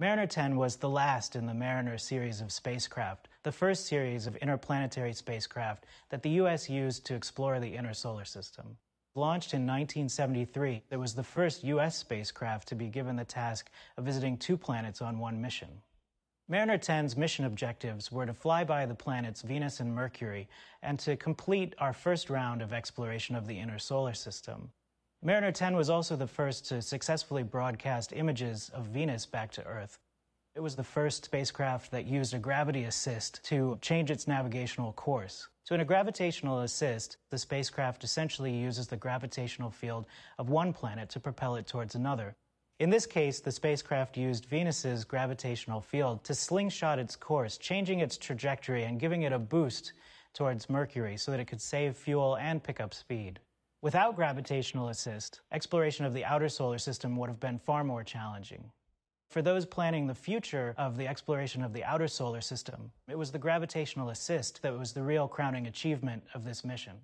Mariner 10 was the last in the Mariner series of spacecraft, the first series of interplanetary spacecraft that the U.S. used to explore the inner solar system. Launched in 1973, it was the first U.S. spacecraft to be given the task of visiting two planets on one mission. Mariner 10's mission objectives were to fly by the planets Venus and Mercury and to complete our first round of exploration of the inner solar system. Mariner 10 was also the first to successfully broadcast images of Venus back to Earth. It was the first spacecraft that used a gravity assist to change its navigational course. So, in a gravitational assist, the spacecraft essentially uses the gravitational field of one planet to propel it towards another. In this case, the spacecraft used Venus's gravitational field to slingshot its course, changing its trajectory and giving it a boost towards Mercury so that it could save fuel and pick up speed. Without gravitational assist, exploration of the outer solar system would have been far more challenging. For those planning the future of the exploration of the outer solar system, it was the gravitational assist that was the real crowning achievement of this mission.